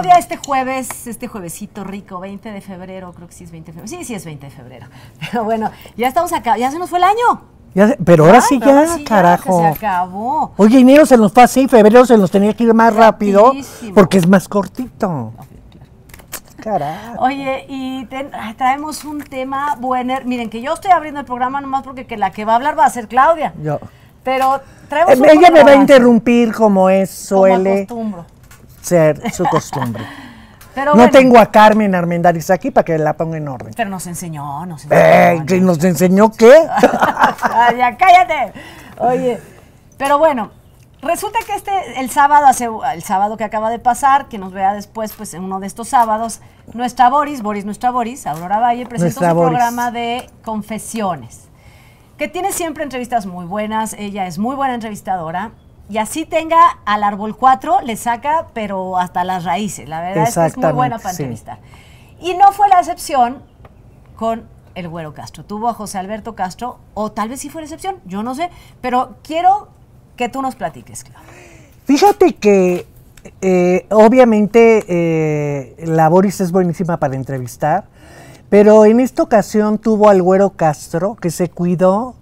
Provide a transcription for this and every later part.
Claudia, este jueves, este juevesito rico, 20 de febrero, creo que sí es 20 de febrero. Sí, sí es 20 de febrero. Pero bueno, ya estamos acá, ya se nos fue el año. pero ahora sí ya, carajo. se acabó. Oye, enero se nos fue así, febrero se nos tenía que ir más rápido porque es más cortito. Carajo. Oye, y traemos un tema bueno. Miren, que yo estoy abriendo el programa nomás porque la que va a hablar va a ser Claudia. Yo. Pero traemos un eh, un Ella me va a interrumpir como es, suele su costumbre. Pero no tengo a Carmen Armendariz aquí para que la ponga en orden. Pero nos enseñó, nos enseñó. Eh, ¿Nos enseñó qué? ya cállate. Oye, pero bueno, resulta que este, el sábado, hace, el sábado que acaba de pasar, que nos vea después, pues en uno de estos sábados, nuestra Boris, Boris, nuestra Boris, Aurora Valle, presenta su programa de confesiones, que tiene siempre entrevistas muy buenas, ella es muy buena entrevistadora, y así tenga al árbol 4, le saca, pero hasta las raíces. La verdad es que es muy buena para Y no fue la excepción con el Güero Castro. Tuvo a José Alberto Castro, o tal vez sí fue la excepción, yo no sé, pero quiero que tú nos platiques, Claudia. Fíjate que eh, obviamente eh, la Boris es buenísima para entrevistar, pero en esta ocasión tuvo al Güero Castro, que se cuidó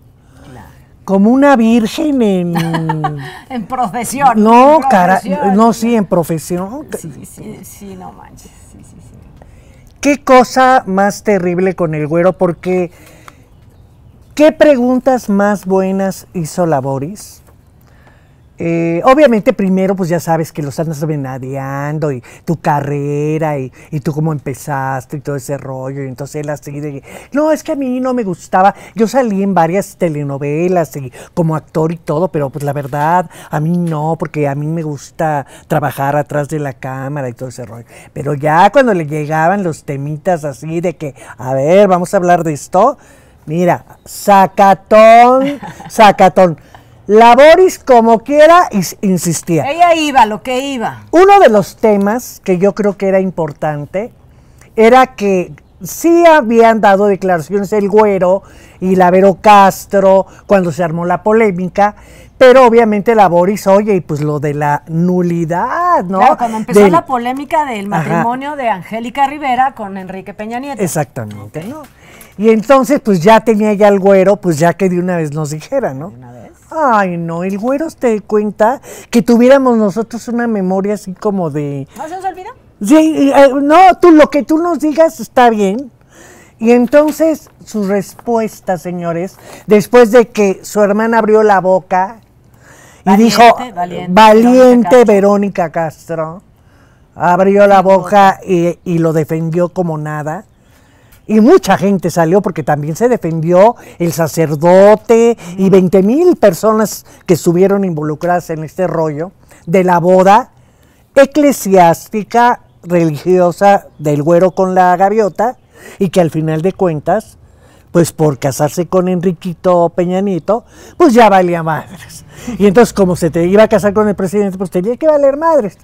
como una virgen en... en profesión. No, cara, no, sí, en profesión. Sí, sí, sí, no manches. Sí, sí, sí. ¿Qué cosa más terrible con el güero? Porque, ¿qué preguntas más buenas hizo la Boris? Eh, obviamente primero pues ya sabes que los andas venadeando y tu carrera y, y, tú cómo empezaste y todo ese rollo y entonces él así de no es que a mí no me gustaba yo salí en varias telenovelas y como actor y todo pero pues la verdad a mí no porque a mí me gusta trabajar atrás de la cámara y todo ese rollo pero ya cuando le llegaban los temitas así de que a ver vamos a hablar de esto mira sacatón sacatón la Boris, como quiera insistía. Ella iba, lo que iba. Uno de los temas que yo creo que era importante era que sí habían dado declaraciones el Güero y la Vero Castro cuando se armó la polémica, pero obviamente la Boris, oye, y pues lo de la nulidad, ¿no? Claro, cuando empezó la polémica del matrimonio de Angélica Rivera con Enrique Peña Nieto. Exactamente, ¿no? Y entonces, pues ya tenía ya el Güero, pues ya que de una vez nos dijera, ¿no? De una vez. Ay, no, el güero te cuenta que tuviéramos nosotros una memoria así como de... ¿No se nos olvidó? Sí, eh, eh, no, tú lo que tú nos digas está bien. Y entonces su respuesta, señores, después de que su hermana abrió la boca y dijo, valiente, Verónica Castro, Verónica Castro abrió la boca y lo defendió como nada y mucha gente salió porque también se defendió el sacerdote y 20 mil personas que estuvieron involucradas en este rollo de la boda eclesiástica religiosa del güero con la gaviota y que al final de cuentas, pues por casarse con Enriquito Peñanito, pues ya valía madres. Y entonces como se te iba a casar con el presidente, pues tenía que valer madres.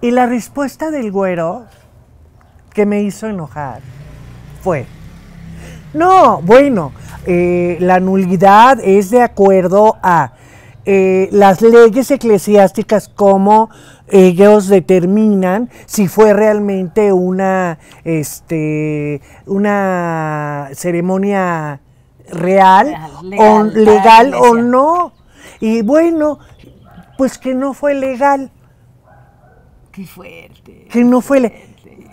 Y la respuesta del güero que me hizo enojar fue, no, bueno, eh, la nulidad es de acuerdo a eh, las leyes eclesiásticas como ellos determinan si fue realmente una, este, una ceremonia real, o legal o no. Y bueno, pues que no fue legal. Qué fuerte. Que no fue legal.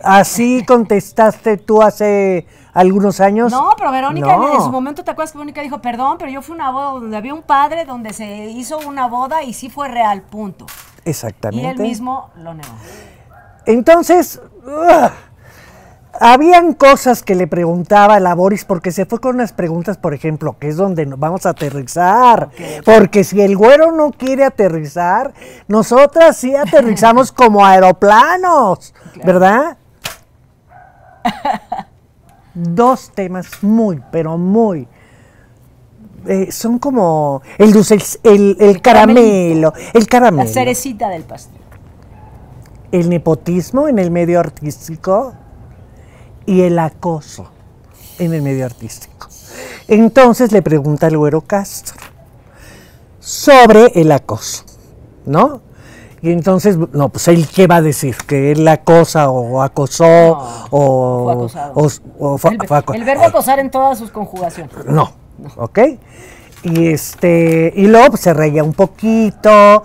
Así contestaste tú hace algunos años. No, pero Verónica en su momento, ¿te acuerdas que Verónica dijo, perdón, pero yo fui a una boda donde había un padre, donde se hizo una boda y sí fue real, punto. Exactamente. Y él mismo lo negó. Entonces, ¡ah! habían cosas que le preguntaba a la Boris porque se fue con unas preguntas, por ejemplo, que es donde vamos a aterrizar. Porque si el güero no quiere aterrizar, nosotras sí aterrizamos como aeroplanos, ¿verdad? Dos temas muy, pero muy. Eh, son como el dulce, caramelo, el caramelo. La cerecita del pastel. El nepotismo en el medio artístico y el acoso en el medio artístico. Entonces le pregunta al güero Castro sobre el acoso, ¿no? Y entonces, no, pues él qué va a decir, que él acosa o acosó o, fue, el, el, verbo acosar en todas sus conjugaciones. No, ¿ok? Y este, y luego pues, se reía un poquito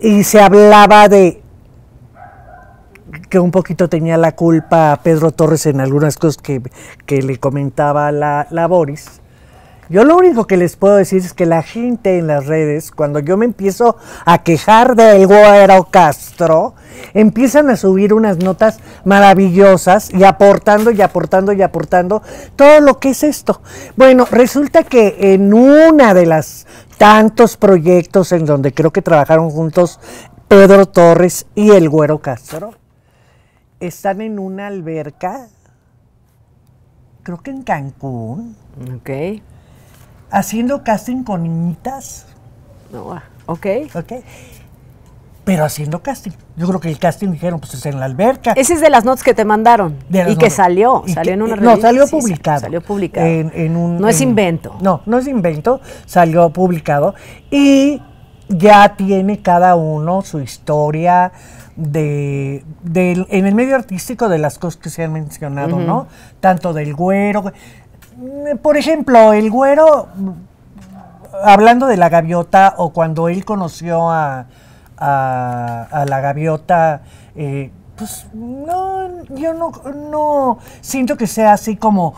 y se hablaba de que un poquito tenía la culpa a Pedro Torres en algunas cosas que, que le comentaba la, Boris. Yo lo único que les puedo decir es que la gente en las redes, cuando yo me empiezo a quejar del Güero Castro, empiezan a subir unas notas maravillosas y aportando y aportando y aportando todo lo que es esto. Bueno, resulta que en una de las tantos proyectos en donde creo que trabajaron juntos Pedro Torres y el Güero Castro, están en una alberca, creo que en Cancún. Ok. Haciendo casting con niñitas. No, ah, ok. Ok. Pero haciendo casting. Yo creo que el casting dijeron, pues es en la alberca. Ese es de las notas que te mandaron. y que salió, salió en una eh, revista. No, salió publicado. salió publicado. no es invento. No, no es invento, salió publicado. Y ya tiene cada uno su historia, de, en el medio artístico de las cosas que se han mencionado, ¿no? Tanto del güero. Por ejemplo, el güero, hablando de la gaviota o cuando él conoció a, la gaviota, eh, pues no, yo no, no siento que sea así como,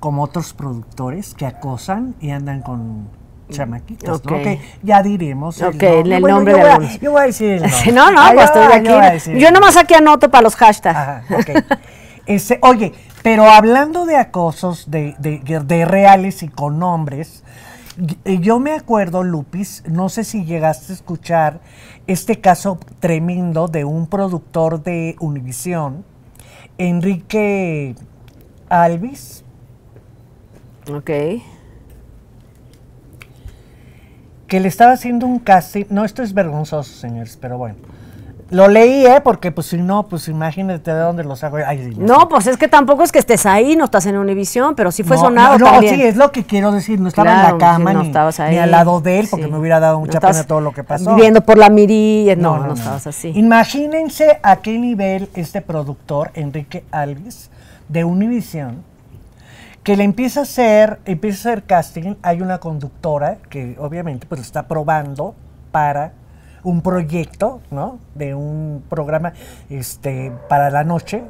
como otros productores que acosan y andan con Mm. chamaquitos, okay. Que ya diremos. Ok, el, nombre de voy yo voy a decir el no, no, pues yo, estoy aquí. Yo, nomás aquí anoto para los hashtags. Ajá, Ese, oye, pero hablando de acosos, de, reales y con nombres, yo me acuerdo, Lupis, no sé si llegaste a escuchar este caso tremendo de un productor de Univisión, Enrique Alvis. Ok que le estaba haciendo un casting. No, esto es vergonzoso, señores, pero bueno. Lo leí, ¿eh? Porque, pues, si no, pues imagínate de dónde los hago. no, pues es que tampoco es que estés ahí, no estás en Univisión, pero sí fue sonado no, no, sí, es lo que quiero decir. No estaba en la cama ni, ahí, ni, al lado de él, porque me hubiera dado mucha pena todo lo que pasó. Viendo por la mirilla, no, no, estabas así. Imagínense a qué nivel este productor, Enrique Alves, de Univisión, que le empieza a hacer, empieza a hacer casting, hay una conductora que obviamente pues está probando para un proyecto, ¿no? De un programa este, para la noche.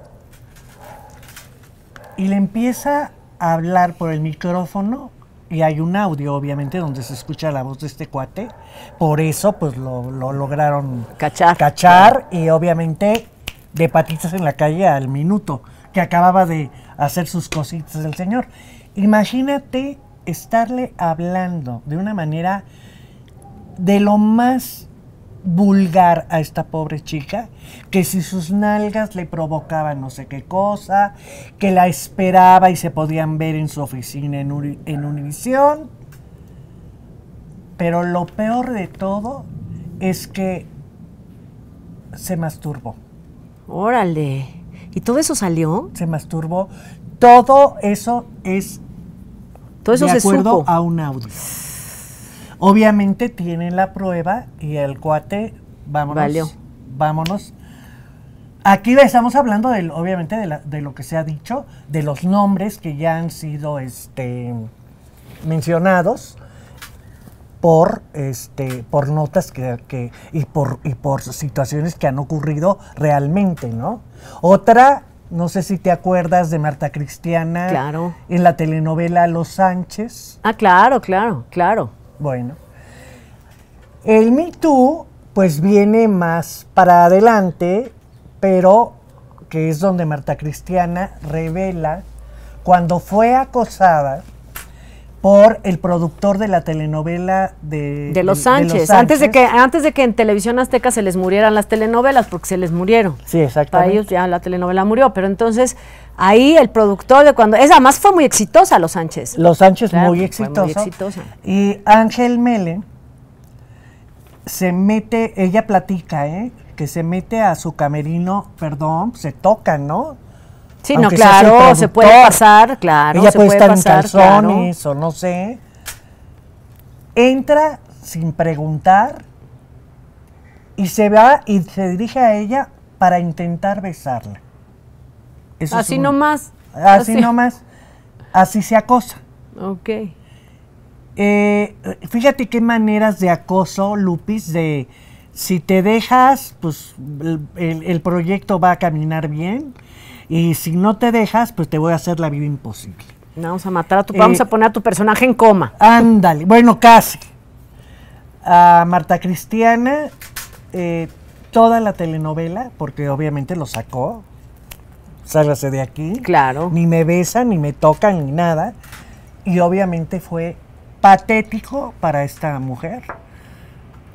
Y le empieza a hablar por el micrófono y hay un audio, obviamente, donde se escucha la voz de este cuate. Por eso, pues lo, lograron cachar. cachar. Y obviamente, de patitas en la calle al minuto, que acababa de hacer sus cositas del Señor. Imagínate estarle hablando de una manera de lo más vulgar a esta pobre chica, que si sus nalgas le provocaban no sé qué cosa, que la esperaba y se podían ver en su oficina en, en Univisión. Pero lo peor de todo es que se masturbó. Órale. ¿Y todo eso salió? Se masturbó. Todo eso es todo eso de acuerdo a un audio. Obviamente tienen la prueba y el cuate, vámonos, vámonos. Aquí estamos hablando, del, obviamente, de, de, lo que se ha dicho, de los nombres que ya han sido este, mencionados por, este, por notas que, que, y, por, y por situaciones que han ocurrido realmente, ¿no? Otra, no sé si te acuerdas de Marta Cristiana. Claro. En la telenovela Los Sánchez. Ah, claro, claro, claro. Bueno. El Me Too, pues viene más para adelante, pero que es donde Marta Cristiana revela cuando fue acosada por el productor de la telenovela de, los, Sánchez. Antes de que antes de que en Televisión Azteca se les murieran las telenovelas porque se les murieron. Sí, exactamente. Para ellos ya la telenovela murió, pero entonces ahí el productor de cuando esa además fue muy exitosa Los Sánchez. Los Sánchez muy, exitoso, muy exitosa. Y Ángel Mele se mete, ella platica, ¿eh? que se mete a su camerino, perdón, se tocan, ¿no? Sí, no, claro, se puede pasar, claro. Ella se puede, estar pasar, en calzones o no sé. Entra sin preguntar y se va y se dirige a ella para intentar besarla. así nomás. Así, nomás. Así se acosa. Ok. Eh, fíjate qué maneras de acoso, Lupis, de si te dejas, pues el, el proyecto va a caminar bien y si no te dejas, pues te voy a hacer la vida imposible. Vamos a matar a tu, vamos a eh, poner a tu personaje en coma. Ándale, bueno, casi. A Marta Cristiana, eh, toda la telenovela, porque obviamente lo sacó, Sárgase de aquí. Claro. Ni me besan, ni me tocan, ni nada. Y obviamente fue patético para esta mujer.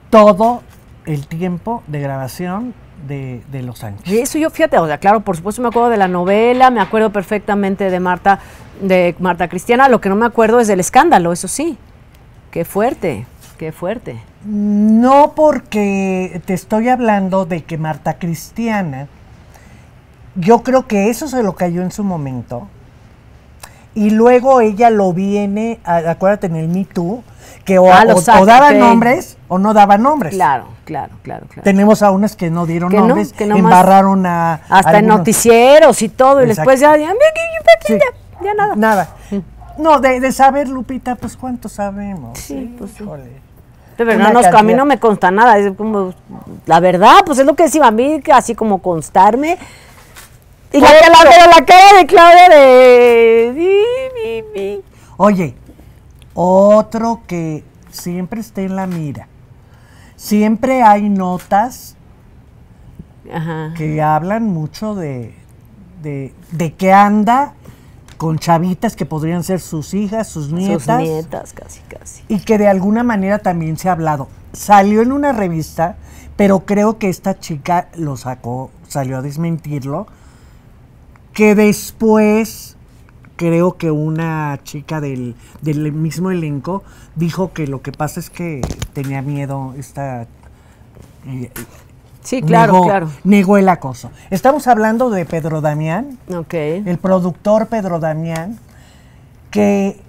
Todo el tiempo de grabación de, Los Ángeles. eso yo, fíjate, o sea, claro, por supuesto me acuerdo de la novela, me acuerdo perfectamente de Marta, de Marta Cristiana, lo que no me acuerdo es del escándalo, eso sí. Qué fuerte, qué fuerte. No porque te estoy hablando de que Marta Cristiana, yo creo que eso se lo cayó en su momento, y luego ella lo viene, acuérdate en el Me Too, que o, ah, daba nombres o no daba nombres. Claro, claro, claro, Tenemos a unas que no dieron nombres, que embarraron a. Hasta en noticieros y todo, y después ya, ya, nada. Nada. Mm. No, de, saber, Lupita, pues cuánto sabemos. Sí, pues sí. De a mí no me consta nada. Es como, la verdad, pues es lo que decía a mí, así como constarme y la, la, la, de Claudia de... Oye, otro que siempre esté en la mira. Siempre hay notas que hablan mucho de, de, que anda con chavitas que podrían ser sus hijas, sus nietas. Sus nietas, casi, casi. Y que de alguna manera también se ha hablado. Salió en una revista, pero creo que esta chica lo sacó, salió a desmentirlo que después creo que una chica del, mismo elenco dijo que lo que pasa es que tenía miedo esta... Eh, sí, claro, claro. Negó el acoso. Estamos hablando de Pedro Damián, okay. el productor Pedro Damián, que,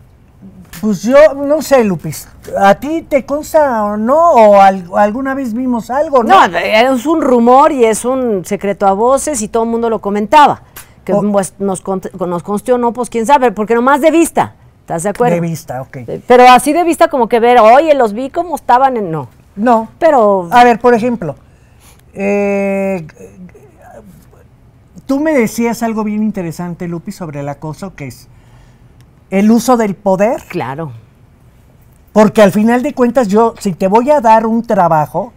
pues yo, no sé, Lupis, ¿a ti te consta o no? ¿O alguna vez vimos algo? no, es un rumor y es un secreto a voces y todo el mundo lo comentaba que nos, nos no, pues quién sabe, porque nomás de vista, ¿estás de acuerdo? De vista, ok. Eh, pero así de vista como que ver, oye, los vi como estaban en... No. No. Pero... A ver, por ejemplo, eh, tú me decías algo bien interesante, Lupi, sobre el acoso, que es el uso del poder. Claro. Porque al final de cuentas yo, si te voy a dar un trabajo,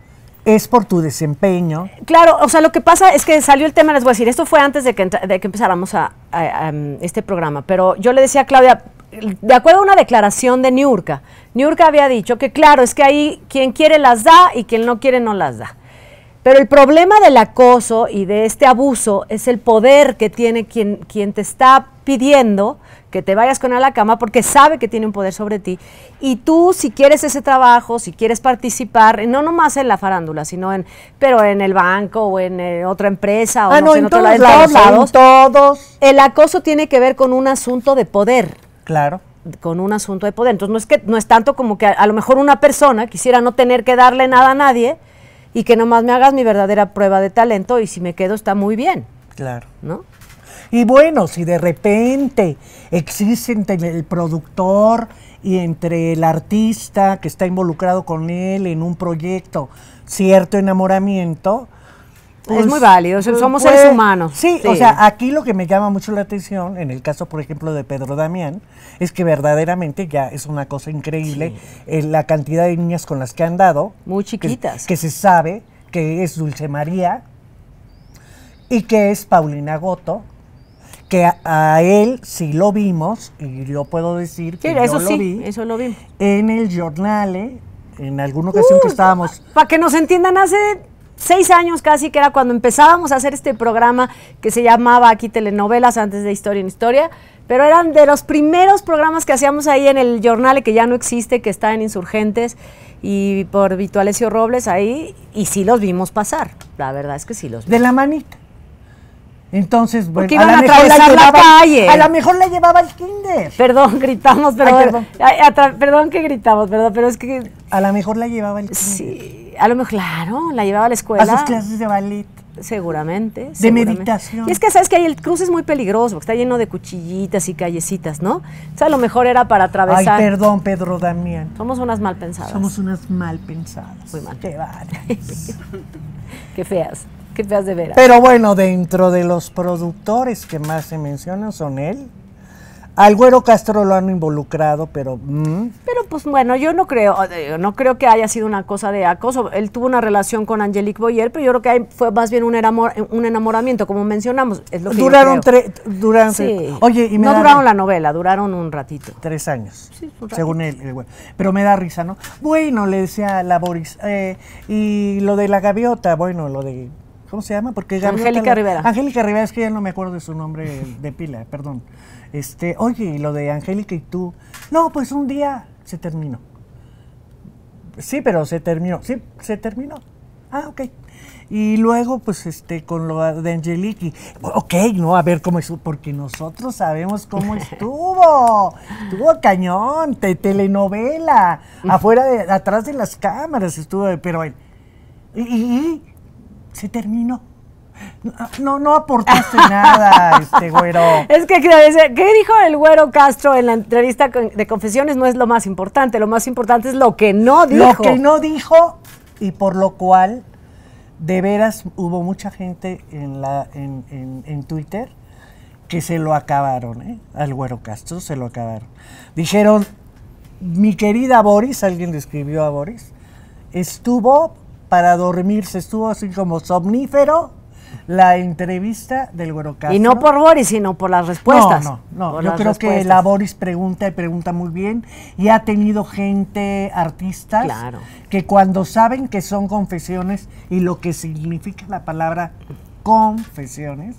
es por tu desempeño. Claro, o sea, lo que pasa es que salió el tema, les voy a decir, esto fue antes de que, empezáramos a, um, este programa, pero yo le decía a Claudia, de acuerdo a una declaración de Niurka, Niurka había dicho que claro, es que ahí quien quiere las da y quien no quiere no las da. Pero el problema del acoso y de este abuso es el poder que tiene quien, quien te está pidiendo que te vayas con a la cama porque sabe que tiene un poder sobre ti. Y tú, si quieres ese trabajo, si quieres participar, no nomás en la farándula, sino en, pero en el banco o en eh, otra empresa o ah, no, en, en El acoso tiene que ver con un asunto de poder. Claro con un asunto de poder. Entonces no es que no es tanto como que a, lo mejor una persona quisiera no tener que darle nada a nadie y que nomás me hagas mi verdadera prueba de talento y si me quedo está muy bien. Claro. ¿No? Y bueno, si de repente existe entre el productor y entre el artista que está involucrado con él en un proyecto cierto enamoramiento, es pues, muy válido, pues, somos pues, seres humanos. Sí, o sea, aquí lo que me llama mucho la atención, en el caso, por ejemplo, de Pedro Damián, es que verdaderamente ya es una cosa increíble eh, la cantidad de niñas con las que han dado. Muy chiquitas. Que, se sabe que es Dulce María y que es Paulina Goto que a, él sí lo vimos, y yo puedo decir que eso sí, lo vi, eso lo vimos. En el Jornale, eh, en alguna ocasión que uh, estábamos. Para que nos entiendan, hace seis años casi, que era cuando empezábamos a hacer este programa que se llamaba aquí Telenovelas antes de Historia en Historia, pero eran de los primeros programas que hacíamos ahí en el jornal que ya no existe, que está en Insurgentes y por Vitualesio Robles ahí, y sí los vimos pasar, la verdad es que sí los vimos. De la manita. Entonces, bueno, iban a, atravesar la, calle. A lo mejor la llevaba el kinder. Perdón, gritamos, pero, perdón. perdón. que gritamos, perdón, pero es que... A lo mejor la llevaba el kinder. Sí. A lo mejor, claro, la llevaba a la escuela. A sus clases de ballet. Seguramente. De meditación. Y es que sabes que ahí el cruce es muy peligroso, porque está lleno de cuchillitas y callecitas, ¿no? O sea, a lo mejor era para atravesar. Ay, perdón, Pedro Damián. Somos unas mal pensadas. Somos unas mal pensadas. Muy mal. Qué Qué feas. Qué feas de veras. Pero bueno, dentro de los productores que más se mencionan son él, al Güero Castro lo han involucrado, pero... Mm. Pero pues bueno, yo no creo, no creo que haya sido una cosa de acoso. Él tuvo una relación con Angelique Boyer, pero yo creo que fue más bien un, enamor, un enamoramiento, como mencionamos. duraron tres... Duraron Oye, No duraron la novela, duraron un ratito. Tres años, según él. pero me da risa, ¿no? Bueno, le decía la Boris. Eh, y lo de la gaviota, bueno, lo de ¿Cómo se llama? Porque Angélica Rivera. Angélica Rivera, es que ya no me acuerdo de su nombre de pila, perdón. Este, oye, y lo de Angélica y tú. No, pues un día se terminó. Sí, pero se terminó. Sí, se terminó. Ah, ok. Y luego, pues, este, con lo de Angelique, ok, no, a ver cómo estuvo, porque nosotros sabemos cómo estuvo. estuvo cañón, te, telenovela, afuera de, atrás de las cámaras estuvo, pero y, se terminó. No, no aportaste nada, este güero. Es que, ¿qué dijo el güero Castro en la entrevista de confesiones? No es lo más importante, lo más importante es lo que no dijo. Lo que no dijo y por lo cual, de veras, hubo mucha gente en, la, en, en Twitter que se lo acabaron, ¿eh? Al güero Castro se lo acabaron. Dijeron, mi querida Boris, alguien le escribió a Boris, estuvo para dormirse. Estuvo así como somnífero la entrevista del Güero Y no por Boris, sino por las respuestas. No, no, no. Yo creo que la Boris pregunta y pregunta muy bien. Y ha tenido gente, artistas, claro. que cuando saben que son confesiones y lo que significa la palabra confesiones.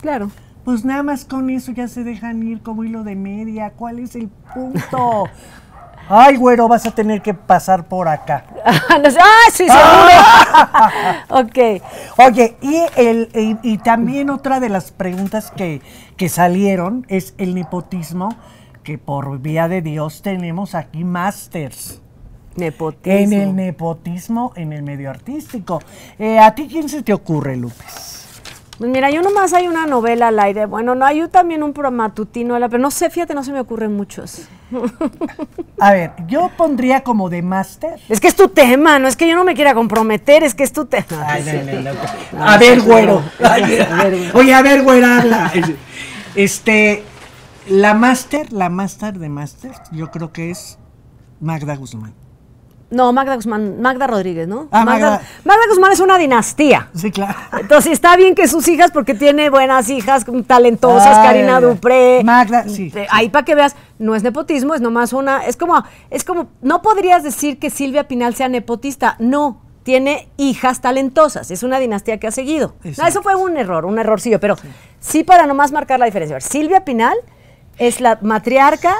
Claro. Pues nada más con eso ya se dejan ir como hilo de media. ¿Cuál es el punto? Ay, güero, vas a tener que pasar por acá. ah, sí, seguro. ok. Oye, y, el, y, también otra de las preguntas que, salieron es el nepotismo, que por vía de Dios tenemos aquí masters. Nepotismo. En el nepotismo, en el medio artístico. Eh, ¿A ti quién se te ocurre, Lupes? Pues mira, yo nomás hay una novela al aire. Bueno, no, hay también un matutino, pero no sé, fíjate, no se me ocurren muchos. A ver, yo pondría como de máster. Es que es tu tema, no es que yo no me quiera comprometer, es que es tu tema. a ver, güero. Oye, a ver, güera. Este, la máster, la máster de máster, yo creo que es Magda Guzmán. No, Magda Guzmán, Magda Rodríguez, ¿no? Magda, Magda. Guzmán es una dinastía. Sí, claro. Entonces está bien que sus hijas, porque tiene buenas hijas talentosas, Karina Dupré. Magda, sí. Ahí para que veas no es nepotismo, es nomás una, es como, es como, no podrías decir que Silvia Pinal sea nepotista, no, tiene hijas talentosas, es una dinastía que ha seguido. eso fue un error, un errorcillo, pero sí. para nomás marcar la diferencia. Silvia Pinal es la matriarca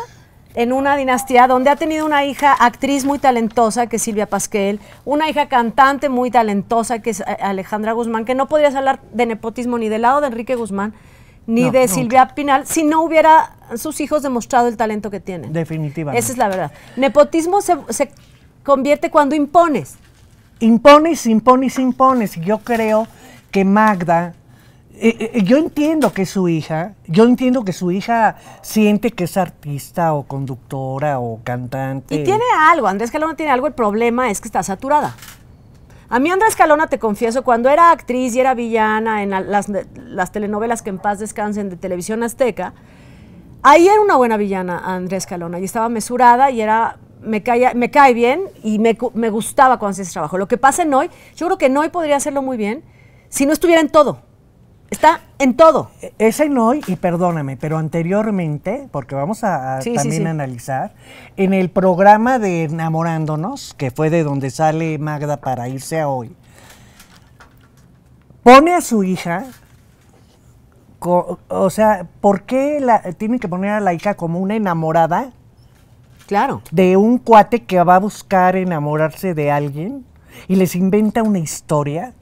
en una dinastía donde ha tenido una hija actriz muy talentosa, que es Silvia Pasquel, una hija cantante muy talentosa, que es Alejandra Guzmán, que no podrías hablar de nepotismo ni del lado de Enrique Guzmán, ni de Silvia Pinal si no hubiera sus hijos demostrado el talento que tienen. Definitivamente. Esa es la verdad. Nepotismo se, se convierte cuando impones. Impones, impones, impones. Yo creo que Magda, eh, eh, eh, yo entiendo que su hija, yo entiendo que su hija siente que es artista o conductora o cantante. Y tiene algo, Andrés Calona tiene algo, el problema es que está saturada. A mí Andrés Calona, te confieso, cuando era actriz y era villana en las, telenovelas que en paz descansen de Televisión Azteca, ahí era una buena villana Andrés Calona y estaba mesurada y era me, me cae bien y me, me gustaba cuando hacía ese trabajo. Lo que pasa en hoy, yo creo que en hoy podría hacerlo muy bien si no estuviera en todo. Está en todo. E, es en hoy, y perdóname, pero anteriormente, porque vamos a, también analizar, en el programa de Enamorándonos, que fue de donde sale Magda para irse a hoy, pone a su hija, o sea, ¿por qué la, tienen que poner a la hija como una enamorada? Claro. De un cuate que va a buscar enamorarse de alguien y les inventa una historia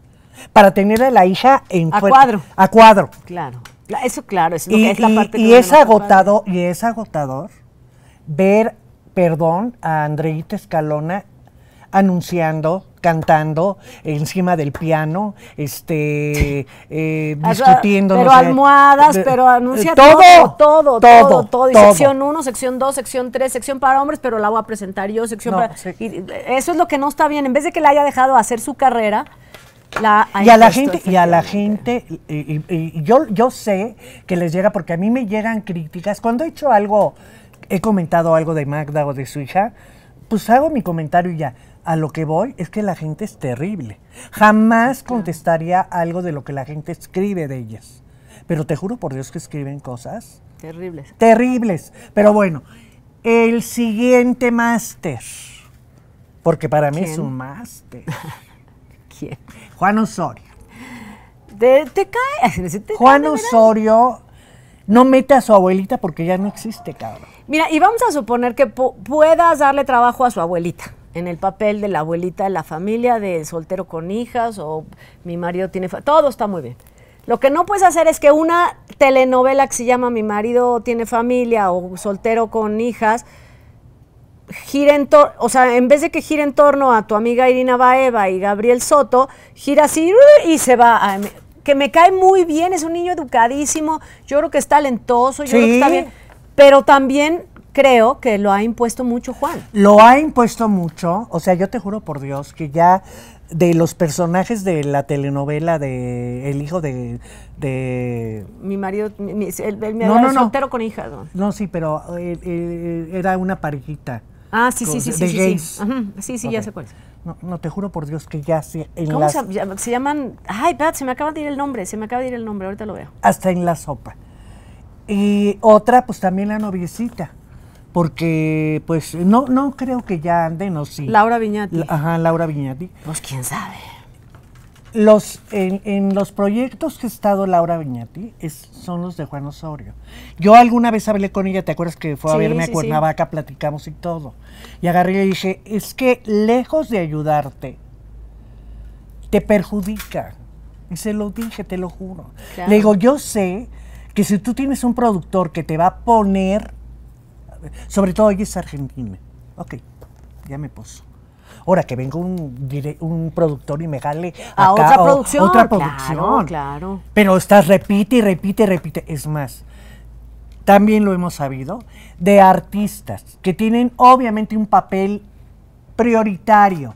para tener a la hija en a cuadro. A cuadro. Claro. Eso claro, y, es lo y, es agotador, ver, perdón, a Andreita Escalona anunciando, cantando encima del piano, este, eh, discutiendo. Pero almohadas, pero anuncia todo, todo, todo, todo. Y sección 1, sección dos, sección 3, sección para hombres, pero la voy a presentar yo, sección para... Eh, eso es lo que no está bien. En vez de que la haya dejado hacer su carrera, y a la gente, y a la gente, y, yo, yo sé que les llega, porque a mí me llegan críticas. Cuando he hecho algo, he comentado algo de Magda o de su hija, pues hago mi comentario y ya. A lo que voy es que la gente es terrible. Jamás contestaría algo de lo que la gente escribe de ellas. Pero te juro por Dios que escriben cosas. Terribles. Terribles. Pero bueno, el siguiente máster. Porque para mí es un máster. ¿Quién? Juan Osorio. Te, Juan Osorio, no mete a su abuelita porque ya no existe, cabrón. Mira, y vamos a suponer que puedas darle trabajo a su abuelita en el papel de la abuelita de la familia, de soltero con hijas o mi marido tiene... Todo está muy bien. Lo que no puedes hacer es que una telenovela que se llama Mi marido tiene familia o soltero con hijas, gira en torno, o sea, en vez de que gira en torno a tu amiga Irina Baeva y Gabriel Soto, gira así y se va em, que me cae muy bien, es un niño educadísimo, yo creo que es talentoso, yo creo que está bien, pero también creo que lo ha impuesto mucho Juan. Lo ha impuesto mucho, o sea, yo te juro por Dios que ya de los personajes de la telenovela de El hijo de... mi marido, mi, el, el, soltero con hija. ¿no? sí, pero eh, eh, era una parejita. Ah, sí, sí, sí, sí. sí, Sí, Ajá. sí, sí ya sé cuál No, no, te juro por Dios que ya se... ¿Cómo se, se, llaman? Ay, Pat, se me acaba de ir el nombre, se me acaba de ir el nombre, ahorita lo veo. Hasta en la sopa. Y otra, pues también la noviecita, porque pues no, no creo que ya anden, o sí. Laura Viñati. ajá, Laura Viñati. Pues quién sabe los, en, los proyectos que ha estado Laura Viñati es, son los de Juan Osorio. Yo alguna vez hablé con ella, ¿te acuerdas que fue a verme a Cuernavaca, platicamos y todo? Y agarré y dije, es que lejos de ayudarte, te perjudica. Y se lo dije, te lo juro. Le digo, yo sé que si tú tienes un productor que te va a poner, sobre todo ella es argentina, ok, ya me poso ahora que venga un, productor y me jale a otra producción. otra producción. Claro, Pero estás repite y repite y repite. Es más, también lo hemos sabido, de artistas que tienen obviamente un papel prioritario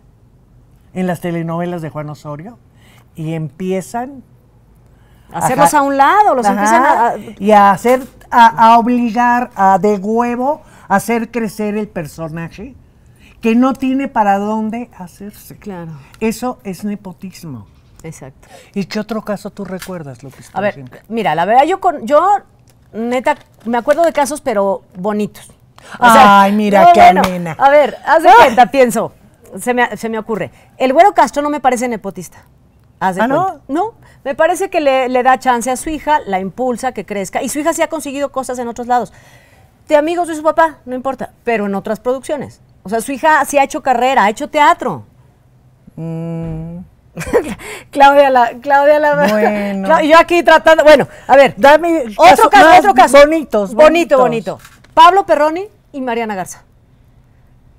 en las telenovelas de Juan Osorio y empiezan hacerlos a, un lado, los empiezan y a hacer a, obligar a de huevo a hacer crecer el personaje que no tiene para dónde hacerse. Claro. Eso es nepotismo. Exacto. ¿Y qué otro caso tú recuerdas, López? A ver, mira, la verdad yo con yo neta me acuerdo de casos pero bonitos. Ay, mira qué amena. A ver, haz de ah. cuenta, pienso. Se me, se me, ocurre. El güero Castro no me parece nepotista. Haz de ¿Ah, no? No, me parece que le, le da chance a su hija, la impulsa, que crezca. Y su hija sí ha conseguido cosas en otros lados. De amigos de su papá, no importa, pero en otras producciones. O sea, su hija sí ha hecho carrera, ha hecho teatro. Mm. Claudia la, Claudia la bueno. yo aquí tratando, bueno, a ver, dame otro caso, otro caso. Bonitos, bonito, bonito. Pablo Perroni y Mariana Garza.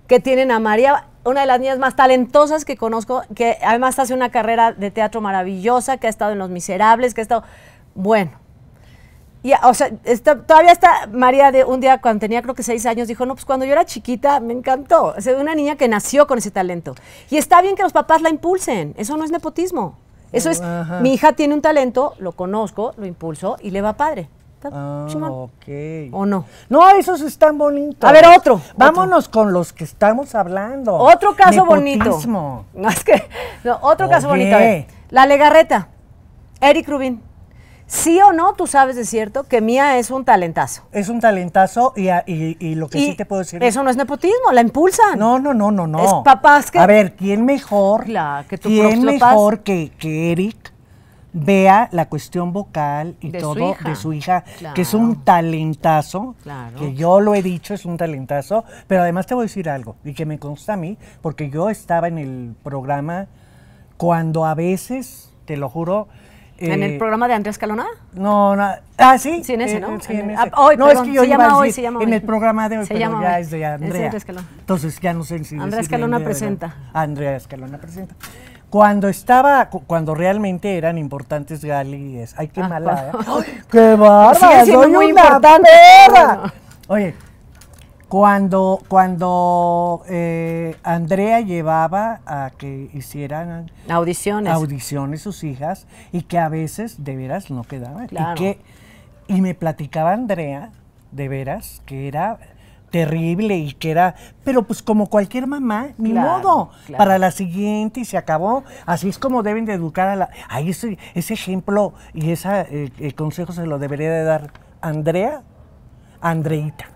Que tienen a María, una de las niñas más talentosas que conozco, que además hace una carrera de teatro maravillosa, que ha estado en Los Miserables, que ha estado bueno, y, o sea, todavía está María de un día cuando tenía creo que seis años, dijo, no, pues cuando yo era chiquita me encantó. una niña que nació con ese talento. Y está bien que los papás la impulsen, eso no es nepotismo. Eso es, mi hija tiene un talento, lo conozco, lo impulso y le va padre. Ah, okay. ¿O no? No, eso es tan bonito. A ver, otro. Vámonos con los que estamos hablando. Otro caso bonito. No, es que, otro caso bonito. la Legarreta, Eric Rubin sí o no, tú sabes de cierto que Mía es un talentazo. Es un talentazo y, lo que sí te puedo decir. Eso no es nepotismo, la impulsan. No, no, no, no, no. Es papás que. A ver, ¿quién mejor? que tu ¿Quién mejor que, Eric vea la cuestión vocal y todo de su hija, que es un talentazo, que yo lo he dicho, es un talentazo, pero además te voy a decir algo, y que me consta a mí, porque yo estaba en el programa cuando a veces, te lo juro, ¿En el eh, programa de Andrea Escalona? No, no. Ah, sí. Sí, en ese, eh, ¿no? Eh, sí, en ese. Ah, no, es que yo se llama hoy, se llama hoy. en el programa de hoy, pero ya es de Andrea. Es Andrés Entonces, ya no sé si Andrea Escalona presenta. Andrea Escalona presenta. Cuando estaba, cuando realmente eran importantes galíes, ay, qué ah, malada. ¡Qué barba! ¡Soy muy importante. perra! Oye, cuando, cuando eh, Andrea llevaba a que hicieran audiciones. audiciones sus hijas y que a veces de veras no quedaban. Y, que, y me platicaba Andrea, de veras, que era terrible y que era, pero pues como cualquier mamá, ni modo, para la siguiente y se acabó. Así es como deben de educar a la... Ahí ese, ejemplo y ese eh, eh, consejo se lo debería de dar Andrea, Andreita.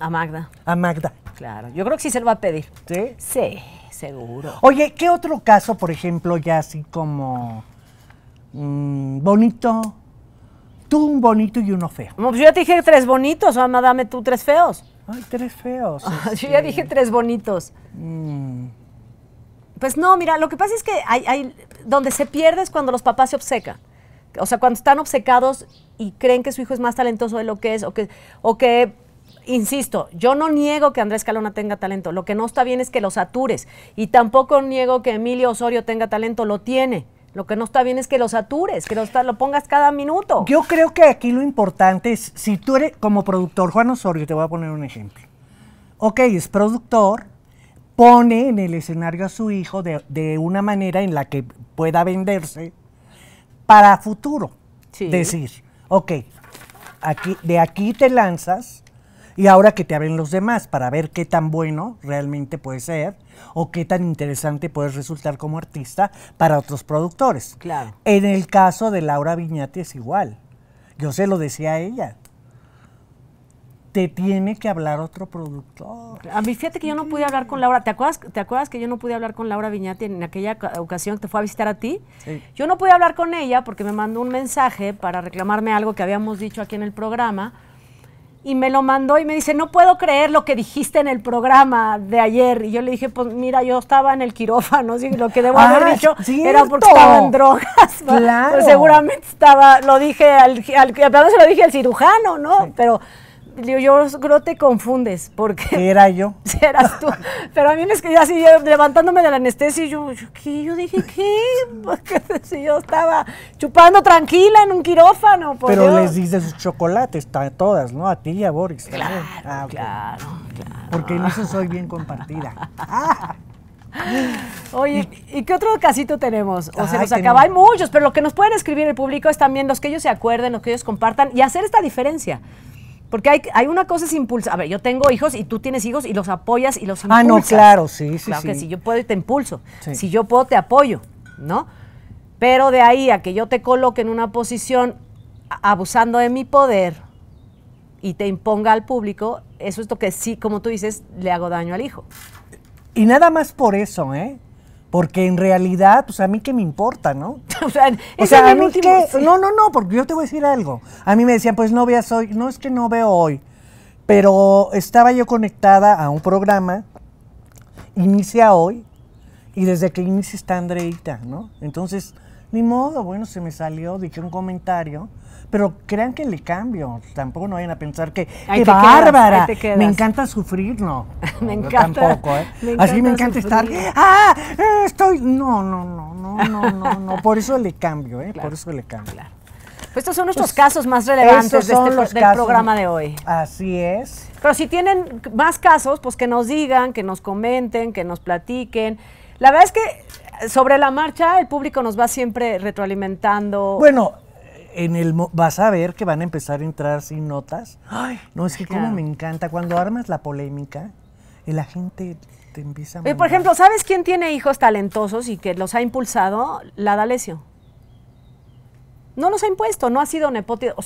A Magda. A Magda. Claro, yo creo que sí se lo va a pedir. ¿Sí? Sí, seguro. Oye, ¿qué otro caso, por ejemplo, ya así como mm, bonito? Tú un bonito y uno feo. Pues yo ya te dije tres bonitos, mamá, dame tú tres feos. Ay, tres feos. yo ya este. dije tres bonitos. Mm. Pues no, mira, lo que pasa es que hay, donde se pierde es cuando los papás se obsecan. O sea, cuando están obsecados y creen que su hijo es más talentoso de lo que es, o que, o que insisto, yo no niego que Andrés Calona tenga talento. Lo que no está bien es que lo satures. Y tampoco niego que Emilio Osorio tenga talento. Lo tiene. Lo que no está bien es que lo satures, que lo, pongas cada minuto. Yo creo que aquí lo importante es, si tú eres como productor, Juan Osorio, te voy a poner un ejemplo. Ok, es productor, pone en el escenario a su hijo de, una manera en la que pueda venderse para futuro. Sí. Decir, ok, aquí, de aquí te lanzas y ahora que te abren los demás para ver qué tan bueno realmente puedes ser o qué tan interesante puedes resultar como artista para otros productores. Claro. En el caso de Laura Viñati es igual. Yo se lo decía a ella. Te tiene que hablar otro productor. A mí fíjate que yo no pude hablar con Laura. ¿Te acuerdas, ¿Te acuerdas que yo no pude hablar con Laura Viñati en aquella ocasión que te fue a visitar a ti? Yo no pude hablar con ella porque me mandó un mensaje para reclamarme algo que habíamos dicho aquí en el programa y me lo mandó y me dice, no puedo creer lo que dijiste en el programa de ayer. Y yo le dije, pues mira, yo estaba en el quirófano, lo que debo haber ah, dicho era porque estaba en drogas. Pues seguramente estaba, lo dije al, al, se lo dije al cirujano, ¿no? Pero yo creo te confundes, porque... Era yo. Eras tú. Pero a mí me es que ya así, levantándome de la anestesia, yo, ¿qué? Yo dije, ¿qué? Porque si yo estaba chupando tranquila en un quirófano, Pero les dices sus chocolates, a todas, ¿no? A ti y a Boris. Claro, ah, claro, claro. Porque no eso soy bien compartida. Oye, ¿y qué otro casito tenemos? O se nos acaba, hay muchos, pero lo que nos pueden escribir el público es también los que ellos se acuerden, los que ellos compartan y hacer esta diferencia. Porque hay, hay una cosa es impulsar. A ver, yo tengo hijos y tú tienes hijos y los apoyas y los impulsas. Ah, no, claro, sí, sí. Claro que si yo puedo, te impulso. Si yo puedo, te apoyo, ¿no? Pero de ahí a que yo te coloque en una posición abusando de mi poder y te imponga al público, eso es lo que sí, como tú dices, le hago daño al hijo. Y nada más por eso, ¿eh? Porque en realidad, pues a mí qué me importa, ¿no? o sea, a mí No, no, no, porque yo te voy a decir algo. A mí me decían, pues no veas hoy. No, es que no veo hoy. Pero estaba yo conectada a un programa, inicia hoy, y desde que inicia está Andreita, ¿no? Entonces, ni modo, bueno, se me salió, dije un comentario pero crean que le cambio. Tampoco no vayan a pensar que, ¡qué bárbara! me encanta sufrir, no. me encanta. Tampoco, ¿eh? Así me encanta estar, ¡ah! Estoy. No, no, no, no, no, no, no. Por eso le cambio, ¿eh? Por eso le cambio. Pues estos son nuestros pues, casos más relevantes de este, los del programa de hoy. Así es. Pero si tienen más casos, pues que nos digan, que nos comenten, que nos platiquen. La verdad es que sobre la marcha el público nos va siempre retroalimentando. Bueno, el vas a ver que van a empezar a entrar sin notas. Ay, no es que como me encanta cuando armas la polémica eh, la gente te empieza a por ejemplo, ¿sabes quién tiene hijos talentosos y que los ha impulsado? La Dalecio. No los ha impuesto, no ha sido nepotismo. o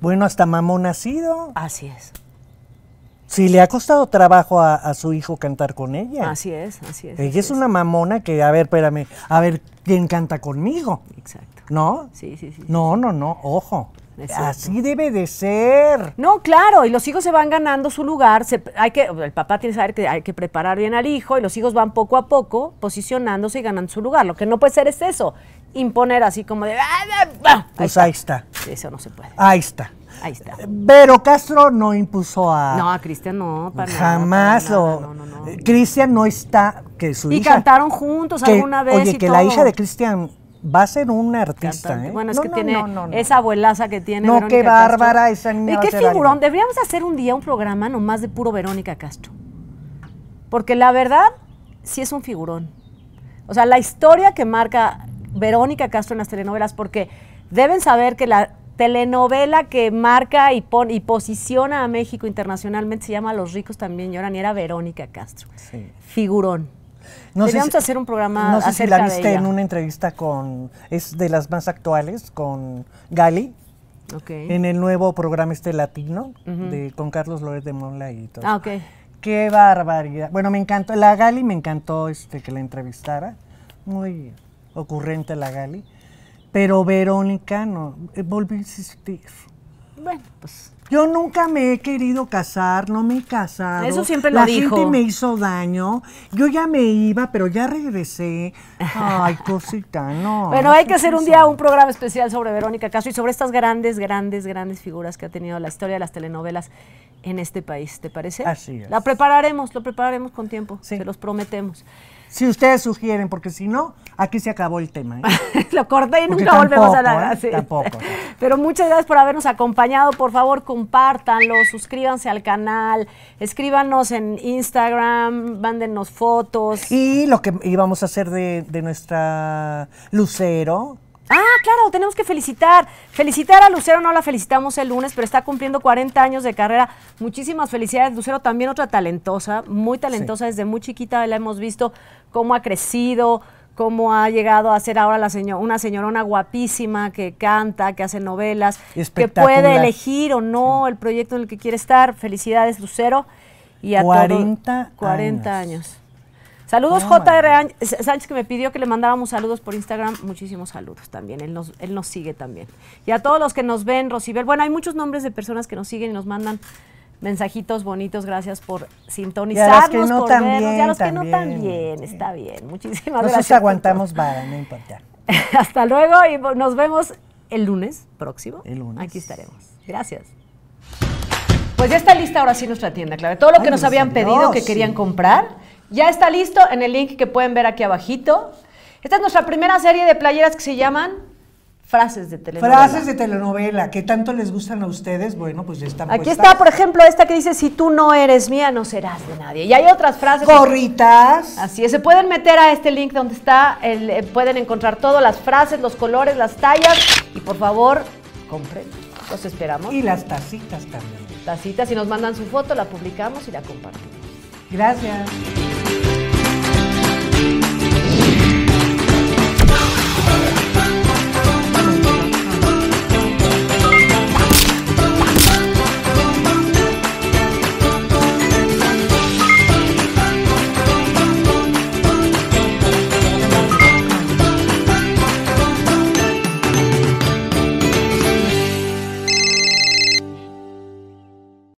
bueno, hasta mamón ha sido. Así es. Sí, le ha costado trabajo a, su hijo cantar con ella. Así es, así es. Ella es una mamona que, a ver, espérame, a ver, ¿quién canta conmigo? Exacto. ¿No? Sí, sí, sí. No, no, no, ojo. Así debe de ser. No, claro, y los hijos se van ganando su lugar. hay que, el papá tiene que saber que hay que preparar bien al hijo y los hijos van poco a poco posicionándose y ganando su lugar. Lo que no puede ser es eso, imponer así como de... Ah, ah, ah". pues ahí está. Eso no se puede. Ahí está. Ahí está. Pero Castro no impuso a. No, a Cristian no, Jamás lo. No, no, no. Cristian no está. Que su y cantaron juntos alguna vez. Oye, que la hija de Cristian va a ser un artista. ¿eh? Bueno, es que tiene esa abuelaza que tiene. No, qué bárbara esa niña. Y qué figurón. Deberíamos hacer un día un programa nomás de puro Verónica Castro. Porque la verdad, sí es un figurón. O sea, la historia que marca Verónica Castro en las telenovelas, porque deben saber que la telenovela que marca y, y posiciona a México internacionalmente se llama Los ricos también lloran y era Verónica Castro. Sí. Figurón. No hacer un programa. sé si la viste en una entrevista con. Es de las más actuales, con Gali. En el nuevo programa este latino, de, con Carlos López de Mola y todo. Ah, ok. Qué barbaridad. Bueno, me encantó. La Gali me encantó este, que la entrevistara. Muy ocurrente la Gali. Pero Verónica no. Eh, Volvió a insistir. Bueno, pues yo nunca me he querido casar, no me he casado. Eso siempre lo La dijo. gente me hizo daño. Yo ya me iba, pero ya regresé. Ay, cosita, no. Bueno, hay que hacer un día un programa especial sobre Verónica Castro y sobre estas grandes, grandes, grandes figuras que ha tenido la historia de las telenovelas en este país, ¿te parece? Así es. La prepararemos, lo prepararemos con tiempo, se los prometemos. Si ustedes sugieren, porque si no, aquí se acabó el tema. ¿eh? Lo corté y nunca volvemos a nada Tampoco. ¿eh? Pero muchas gracias por habernos acompañado. Por favor, compártanlo, suscríbanse al canal, escríbanos en Instagram, mándenos fotos. Y lo que íbamos a hacer de, nuestra Lucero. Ah, claro, tenemos que felicitar. Felicitar a Lucero, no la felicitamos el lunes, pero está cumpliendo 40 años de carrera. Muchísimas felicidades, Lucero, también otra talentosa, muy talentosa, desde muy chiquita la hemos visto cómo ha crecido, cómo ha llegado a ser ahora la señora, una señorona guapísima que canta, que hace novelas, que puede elegir o no el proyecto en el que quiere estar. Felicidades, Lucero. Y a 40 40 años. Saludos JR eh, Sánchez que me pidió que le mandáramos saludos por Instagram. Muchísimos saludos también. Él nos, él nos sigue también. Y a todos los que nos ven, Rocibel. Bueno, hay muchos nombres de personas que nos siguen y nos mandan mensajitos bonitos, gracias por sintonizarnos, Ya los que no también, vernos, los que no también, está bien, muchísimas gracias. aguantamos vara, no importa. Hasta luego y nos vemos el lunes próximo. El lunes. Aquí estaremos. Gracias. Pues ya está lista ahora sí nuestra tienda, claro. Todo lo que nos habían pedido, que querían comprar, ya está listo en el link que pueden ver aquí abajito. Esta es nuestra primera serie de playeras que se llaman frases de telenovela. Frases de telenovela que tanto les gustan a ustedes, bueno, pues ya están. Aquí está, por ejemplo, esta que dice, si tú no eres mía, no serás de nadie. Y hay otras frases. Gorritas. Así es, se pueden meter a este link donde está, eh, pueden encontrar todas las frases, los colores, las tallas. Y por favor, compren. Los esperamos. Y las tacitas también. Tacitas, si nos mandan su foto, la publicamos y la compartimos. Gracias.